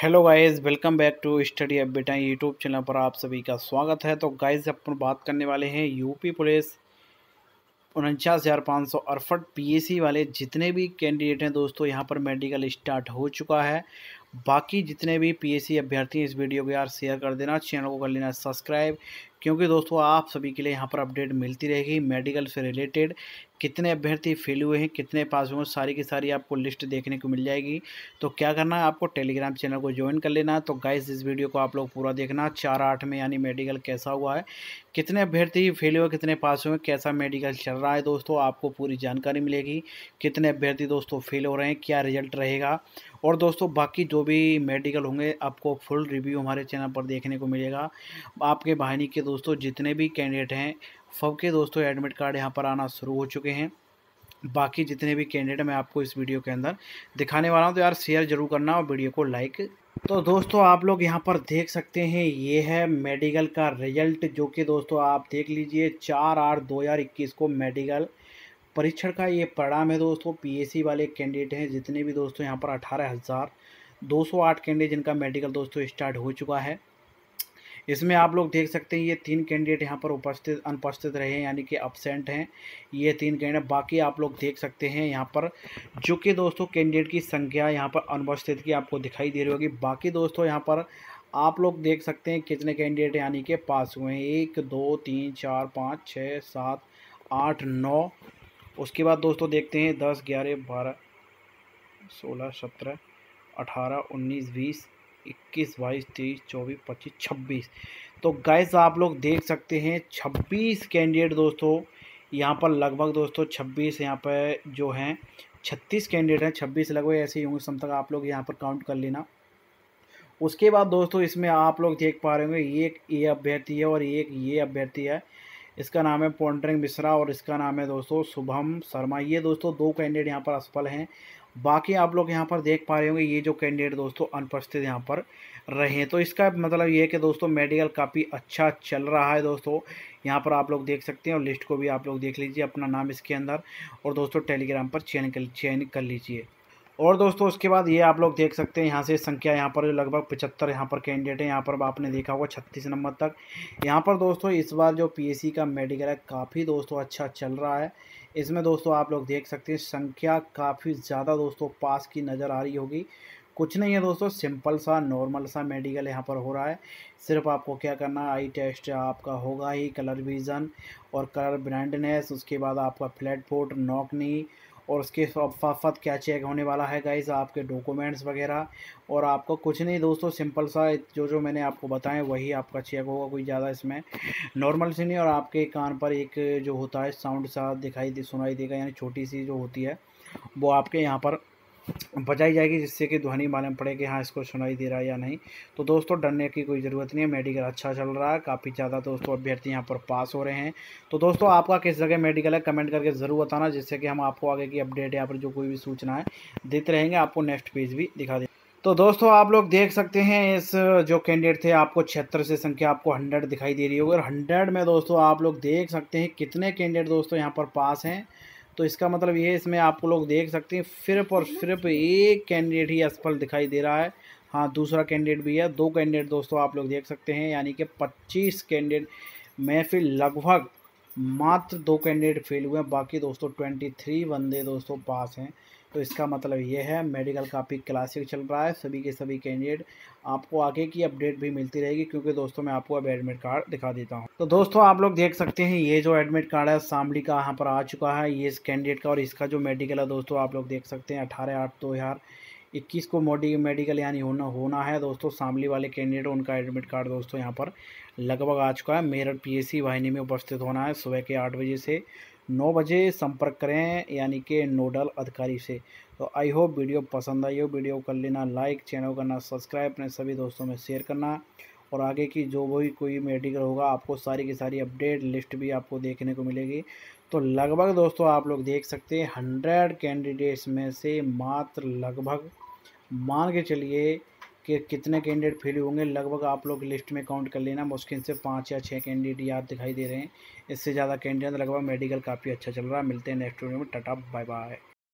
hello guys welcome back to study अब बेटा YouTube channel पर आप सभी का स्वागत है तो गाइस अपन बात करने वाले हैं यूपी पुलिस उनचास हज़ार पाँच सौ अड़सठ पी वाले जितने भी कैंडिडेट हैं दोस्तों यहां पर मेडिकल स्टार्ट हो चुका है बाकी जितने भी पीएससी अभ्यर्थी इस वीडियो को यार शेयर कर देना चैनल को कर लेना सब्सक्राइब क्योंकि दोस्तों आप सभी के लिए यहाँ पर अपडेट मिलती रहेगी मेडिकल से रिलेटेड कितने अभ्यर्थी फेल हुए हैं कितने पास हुए हैं सारी की सारी आपको लिस्ट देखने को मिल जाएगी तो क्या करना है आपको टेलीग्राम चैनल को ज्वाइन कर लेना तो गाइस इस वीडियो को आप लोग पूरा देखना चार आठ में यानी मेडिकल कैसा हुआ है कितने अभ्यर्थी फेल हुए कितने पास हुए कैसा मेडिकल चल रहा है दोस्तों आपको पूरी जानकारी मिलेगी कितने अभ्यर्थी दोस्तों फेल हो रहे हैं क्या रिजल्ट रहेगा और दोस्तों बाकी जो भी मेडिकल होंगे आपको फुल रिव्यू हमारे चैनल पर देखने को मिलेगा आपके भाई के दोस्तों जितने भी कैंडिडेट हैं सब के दोस्तों एडमिट कार्ड यहाँ पर आना शुरू हो चुके हैं बाकी जितने भी कैंडिडेट मैं आपको इस वीडियो के अंदर दिखाने वाला हूँ तो यार शेयर जरूर करना और वीडियो को लाइक तो दोस्तों आप लोग यहाँ पर देख सकते हैं ये है मेडिकल का रिजल्ट जो कि दोस्तों आप देख लीजिए चार आठ दो हज़ार इक्कीस को मेडिकल परीक्षण का ये परिणाम है दोस्तों पी वाले कैंडिडेट हैं जितने भी दोस्तों यहाँ पर अठारह हज़ार दो सौ आठ कैंडिडेट जिनका मेडिकल दोस्तों स्टार्ट हो चुका है इसमें आप लोग देख सकते हैं ये तीन कैंडिडेट यहाँ पर उपस्थित अनुपस्थित रहे यानी कि अपसेंट हैं ये तीन कैंडिडेट बाकी आप लोग देख सकते हैं यहाँ पर जो कि दोस्तों कैंडिडेट की संख्या यहाँ पर अनुपस्थित की आपको दिखाई दे रही होगी बाकी दोस्तों यहाँ पर आप लोग देख सकते हैं कितने कैंडिडेट यानी कि पास हुए हैं एक दो तीन चार पाँच छः सात आठ नौ उसके बाद दोस्तों देखते हैं दस ग्यारह बारह सोलह सत्रह अठारह उन्नीस बीस इक्कीस बाईस तेईस चौबीस पच्चीस छब्बीस तो गैस आप लोग देख सकते हैं छब्बीस कैंडिडेट दोस्तों यहाँ पर लगभग दोस्तों छब्बीस यहाँ पर जो हैं छत्तीस कैंडिडेट हैं छब्बीस लगभग ऐसे ही होंगे सम तक आप लोग यहाँ पर काउंट कर लेना उसके बाद दोस्तों इसमें आप लोग देख पा रहे होंगे ये एक ये अभ्यर्थी है और एक ये अभ्यर्थी है इसका नाम है पोन्टरिंग मिश्रा और इसका नाम है दोस्तों शुभम शर्मा ये दोस्तों दो कैंडिडेट यहाँ पर असफल हैं बाकी आप लोग यहाँ पर देख पा रहे होंगे ये जो कैंडिडेट दोस्तों अनुपस्थित यहाँ पर रहे तो इसका मतलब ये है कि दोस्तों मेडिकल काफ़ी अच्छा चल रहा है दोस्तों यहाँ पर आप लोग देख सकते हैं और लिस्ट को भी आप लोग देख लीजिए अपना नाम इसके अंदर और दोस्तों टेलीग्राम पर चयन कर चयन कर लीजिए और दोस्तों उसके बाद ये आप लोग देख सकते हैं यहाँ से संख्या यहाँ पर लगभग पचहत्तर यहाँ पर कैंडिडेट है यहाँ पर आपने देखा होगा छत्तीस नंबर तक यहाँ पर दोस्तों इस बार जो पी का मेडिकल है काफ़ी दोस्तों अच्छा चल रहा है इसमें दोस्तों आप लोग देख सकते हैं संख्या काफ़ी ज़्यादा दोस्तों पास की नज़र आ रही होगी कुछ नहीं है दोस्तों सिंपल सा नॉर्मल सा मेडिकल यहाँ पर हो रहा है सिर्फ आपको क्या करना आई टेस्ट आपका होगा ही कलर विज़न और कलर ब्रांडनेस उसके बाद आपका फ्लैट फोट नॉकनी और उसके फत क्या चेक होने वाला है गाइज़ आपके डॉक्यूमेंट्स वगैरह और आपको कुछ नहीं दोस्तों सिंपल सा जो जो मैंने आपको बताया वही आपका चेक होगा कोई ज़्यादा इसमें नॉर्मल से नहीं और आपके कान पर एक जो होता है साउंड सा दिखाई दे सुनाई देगा यानी छोटी सी जो होती है वो आपके यहाँ पर बजाई जाएगी जिससे कि ध्वनि मालूम पड़े कि हाँ इसको सुनाई दे रहा है या नहीं तो दोस्तों डरने की कोई ज़रूरत नहीं है मेडिकल अच्छा चल रहा है काफ़ी ज़्यादा दोस्तों अभ्यर्थी यहाँ पर पास हो रहे हैं तो दोस्तों आपका किस जगह मेडिकल है कमेंट करके ज़रूर बताना जिससे कि हम आपको आगे की अपडेट यहाँ पर जो कोई भी सूचना है देते रहेंगे आपको नेक्स्ट पेज भी दिखा दें तो दोस्तों आप लोग देख सकते हैं इस जो कैंडिडेट थे आपको छिहत्तर से संख्या आपको हंड्रेड दिखाई दे रही होगी और हंड्रेड में दोस्तों आप लोग देख सकते हैं कितने कैंडिडेट दोस्तों यहाँ पर पास हैं तो इसका मतलब ये इसमें आपको लोग देख सकते हैं सिर्फ और सिर्फ एक कैंडिडेट ही असफल दिखाई दे रहा है हाँ दूसरा कैंडिडेट भी है दो कैंडिडेट दोस्तों आप लोग देख सकते हैं यानी कि पच्चीस कैंडिडेट में फिर लगभग मात्र दो कैंडिडेट फेल हुए हैं बाकी दोस्तों ट्वेंटी थ्री बंदे दोस्तों पास हैं तो इसका मतलब ये है मेडिकल काफ़ी क्लासिक चल रहा है सभी के सभी कैंडिडेट आपको आगे की अपडेट भी मिलती रहेगी क्योंकि दोस्तों मैं आपको अब एडमिट कार्ड दिखा देता हूँ तो दोस्तों आप लोग देख सकते हैं ये जो एडमिट कार्ड है सामली का यहाँ पर आ चुका है ये इस कैंडिडेट का और इसका जो मेडिकल है दोस्तों आप लोग देख सकते हैं अठारह आठ दो हज़ार इक्कीस को मोडी मेडिकल यानी होना होना है दोस्तों शामली वाले कैंडिडेट उनका एडमिट कार्ड दोस्तों यहाँ पर लगभग आ चुका है मेरठ पी वाहिनी में उपस्थित होना है सुबह के आठ बजे से नौ बजे संपर्क करें यानी कि नोडल अधिकारी से तो आई होप वीडियो पसंद आई हो वीडियो कर लेना लाइक चैनल करना सब्सक्राइब अपने सभी दोस्तों में शेयर करना और आगे की जो भी कोई मेडिकल होगा आपको सारी की सारी अपडेट लिस्ट भी आपको देखने को मिलेगी तो लगभग दोस्तों आप लोग देख सकते हैं हंड्रेड कैंडिडेट्स में से मात्र लगभग मान के चलिए कि कितने कैंडिडेट फेल होंगे लगभग आप लोग लिस्ट में काउंट कर लेना मुश्किल से पाँच या छः कैंडिडेट याद दिखाई दे रहे हैं इससे ज़्यादा कैंडिडेट लगभग मेडिकल काफ़ी अच्छा चल रहा है मिलते हैं नेक्स्ट वीडियो में टाटा बाय बाय